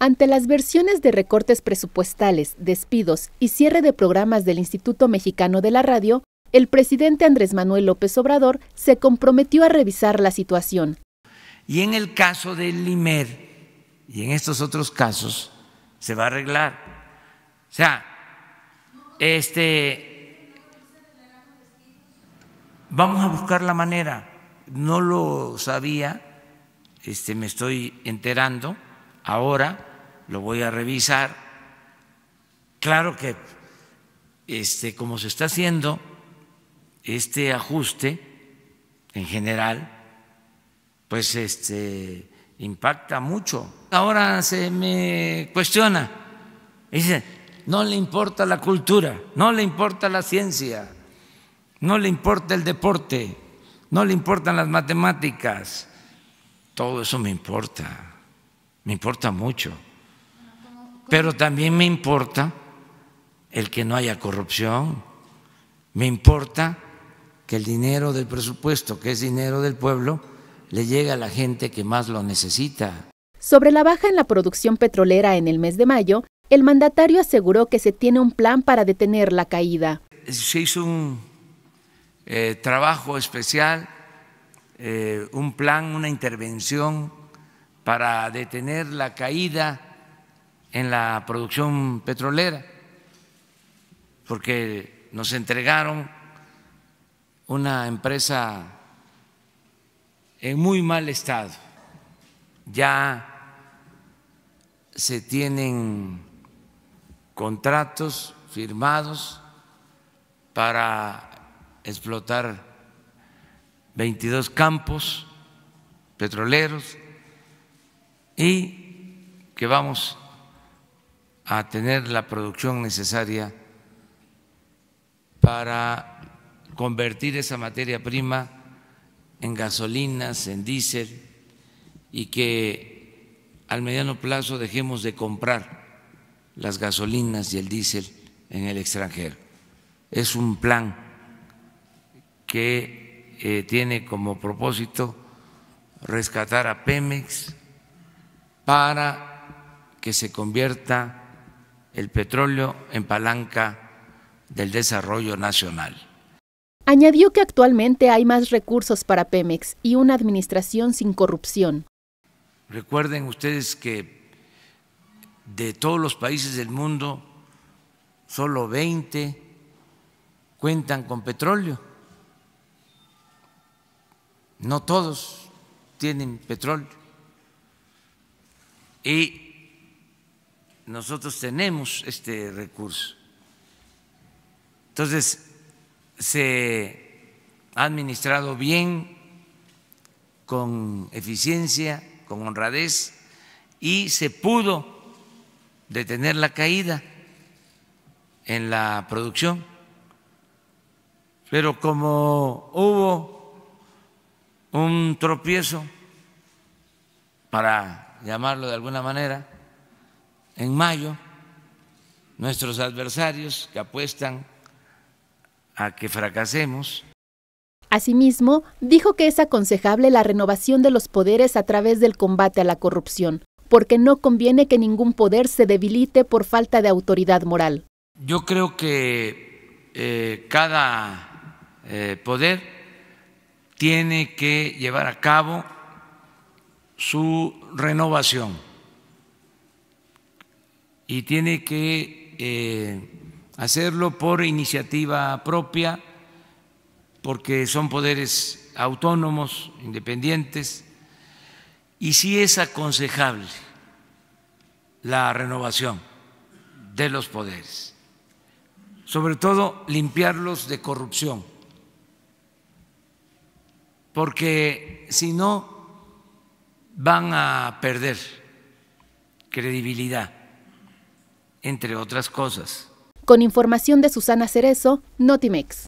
Ante las versiones de recortes presupuestales, despidos y cierre de programas del Instituto Mexicano de la Radio, el presidente Andrés Manuel López Obrador se comprometió a revisar la situación. Y en el caso del IMER y en estos otros casos se va a arreglar. O sea, este vamos a buscar la manera. No lo sabía, este me estoy enterando ahora lo voy a revisar. Claro que, este, como se está haciendo este ajuste en general, pues este, impacta mucho. Ahora se me cuestiona, dice, no le importa la cultura, no le importa la ciencia, no le importa el deporte, no le importan las matemáticas, todo eso me importa, me importa mucho pero también me importa el que no haya corrupción, me importa que el dinero del presupuesto, que es dinero del pueblo, le llegue a la gente que más lo necesita. Sobre la baja en la producción petrolera en el mes de mayo, el mandatario aseguró que se tiene un plan para detener la caída. Se hizo un eh, trabajo especial, eh, un plan, una intervención para detener la caída en la producción petrolera, porque nos entregaron una empresa en muy mal estado. Ya se tienen contratos firmados para explotar 22 campos petroleros y que vamos a tener la producción necesaria para convertir esa materia prima en gasolinas, en diésel, y que al mediano plazo dejemos de comprar las gasolinas y el diésel en el extranjero. Es un plan que eh, tiene como propósito rescatar a Pemex para que se convierta el petróleo en palanca del desarrollo nacional. Añadió que actualmente hay más recursos para Pemex y una administración sin corrupción. Recuerden ustedes que de todos los países del mundo, solo 20 cuentan con petróleo. No todos tienen petróleo. Y nosotros tenemos este recurso. Entonces, se ha administrado bien, con eficiencia, con honradez, y se pudo detener la caída en la producción. Pero como hubo un tropiezo, para llamarlo de alguna manera, en mayo, nuestros adversarios que apuestan a que fracasemos. Asimismo, dijo que es aconsejable la renovación de los poderes a través del combate a la corrupción, porque no conviene que ningún poder se debilite por falta de autoridad moral. Yo creo que eh, cada eh, poder tiene que llevar a cabo su renovación y tiene que eh, hacerlo por iniciativa propia, porque son poderes autónomos, independientes, y sí es aconsejable la renovación de los poderes, sobre todo limpiarlos de corrupción, porque si no van a perder credibilidad entre otras cosas. Con información de Susana Cerezo, Notimex.